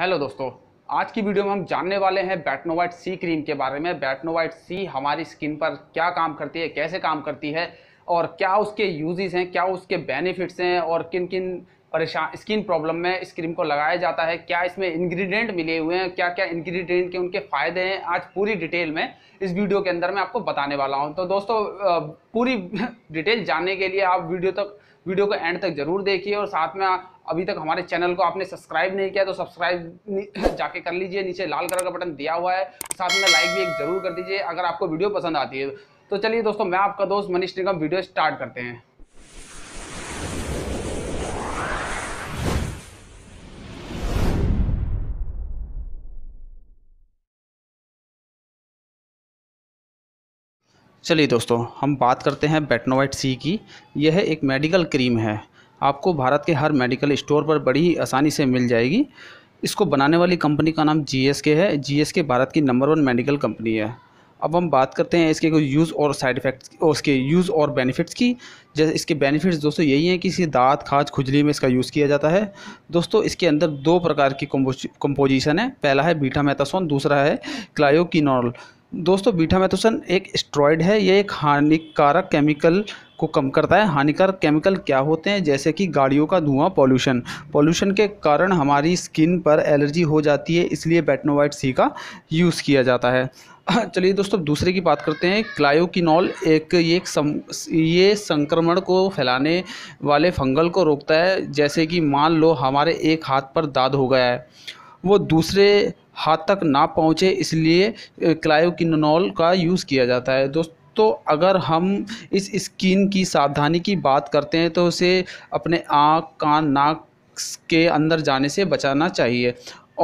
hello दोस्तों आज की वीडियो में हम जानने वाले हैं बैटनोवाइट सी क्रीम के बारे में बैटनोवाइट सी हमारी स्किन पर क्या काम करती है कैसे काम करती है और क्या उसके यूजेस हैं क्या उसके बेनिफिट्स हैं और किन किन परेशान स्किन प्रॉब्लम में इस क्रीम को लगाया जाता है क्या इसमें इंग्रेडिएंट मिले हुए हैं क्या क्या इंग्रेडिएंट के उनके फ़ायदे हैं आज पूरी डिटेल में इस वीडियो के अंदर मैं आपको बताने वाला हूं तो दोस्तों पूरी डिटेल जानने के लिए आप वीडियो तक वीडियो को एंड तक जरूर देखिए और साथ में अभी तक हमारे चैनल को आपने सब्सक्राइब नहीं किया तो सब्सक्राइब जाके कर लीजिए नीचे लाल कलर का बटन दिया हुआ है साथ में लाइक भी एक जरूर कर दीजिए अगर आपको वीडियो पसंद आती है तो चलिए दोस्तों मैं आपका दोस्त मनीष निगम वीडियो स्टार्ट करते हैं चलिए दोस्तों हम बात करते हैं बेटनोवाइट सी की यह एक मेडिकल क्रीम है आपको भारत के हर मेडिकल स्टोर पर बड़ी आसानी से मिल जाएगी इसको बनाने वाली कंपनी का नाम जी है जी भारत की नंबर वन मेडिकल कंपनी है अब हम बात करते हैं इसके कोई यूज़ और साइड इफ़ेक्ट्स उसके यूज़ और बेनिफिट्स की जैसे इसके बेनिफिट्स दोस्तों यही हैं कि इसे दांत खाज खुजली में इसका यूज़ किया जाता है दोस्तों इसके अंदर दो प्रकार की कंपोजिशन है पहला है बीटा मेथासोन दूसरा है क्लायोकिनॉल दोस्तों बीठा मैथोसन एक स्ट्रॉयड है ये एक हानिकारक केमिकल को कम करता है हानिकारक केमिकल क्या होते हैं जैसे कि गाड़ियों का धुआं पॉल्यूशन पॉल्यूशन के कारण हमारी स्किन पर एलर्जी हो जाती है इसलिए बेटनोवाइट सी का यूज़ किया जाता है चलिए दोस्तों दूसरे की बात करते हैं क्लायोकिनॉल एक ये एक सम, ये संक्रमण को फैलाने वाले फंगल को रोकता है जैसे कि मान लो हमारे एक हाथ पर दाद हो गया है वो दूसरे हाथ तक ना पहुँचे इसलिए क्लायोकिनोल का यूज़ किया जाता है दोस्त तो अगर हम इस स्किन की सावधानी की बात करते हैं तो उसे अपने आँख कान नाक के अंदर जाने से बचाना चाहिए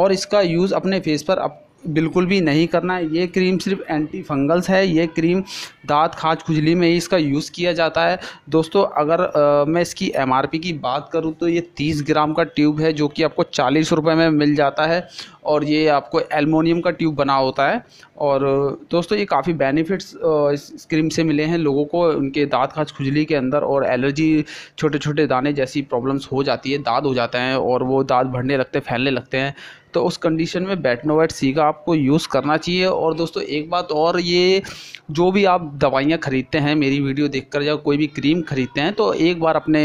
और इसका यूज़ अपने फेस पर अप, बिल्कुल भी नहीं करना है ये क्रीम सिर्फ एंटी फंगल्स है ये क्रीम दाँत खाँच खुजली में ही इसका यूज़ किया जाता है दोस्तों अगर आ, मैं इसकी एम की बात करूँ तो ये तीस ग्राम का ट्यूब है जो कि आपको चालीस रुपये में मिल जाता है और ये आपको एलमोनियम का ट्यूब बना होता है और दोस्तों ये काफ़ी बेनिफिट्स इस क्रीम से मिले हैं लोगों को उनके दाँत खाँच खुजली के अंदर और एलर्जी छोटे छोटे दाने जैसी प्रॉब्लम्स हो जाती है दाद हो जाते हैं और वो दाद भरने लगते फैलने लगते हैं तो उस कंडीशन में बैटनोवाइट सी का आपको यूज़ करना चाहिए और दोस्तों एक बात और ये जो भी आप दवाइयाँ ख़रीदते हैं मेरी वीडियो देखकर या कोई भी क्रीम ख़रीदते हैं तो एक बार अपने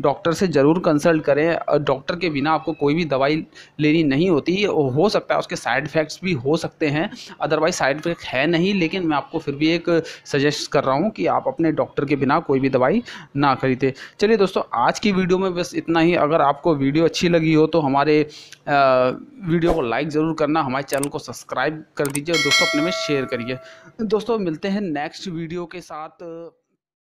डॉक्टर से ज़रूर कंसल्ट करें डॉक्टर के बिना आपको कोई भी दवाई लेनी नहीं होती हो सकता है उसके साइड इफ़ेक्ट्स भी हो सकते हैं अदरवाइज साइड इफ़ेक्ट है नहीं लेकिन मैं आपको फिर भी एक सजेस्ट कर रहा हूँ कि आप अपने डॉक्टर के बिना कोई भी दवाई ना खरीदें चलिए दोस्तों आज की वीडियो में बस इतना ही अगर आपको वीडियो अच्छी लगी हो तो हमारे वीडियो को लाइक ज़रूर करना हमारे चैनल को सब्सक्राइब कर दीजिए और दोस्तों अपने में शेयर करिए दोस्तों मिलते हैं नेक्स्ट वीडियो के साथ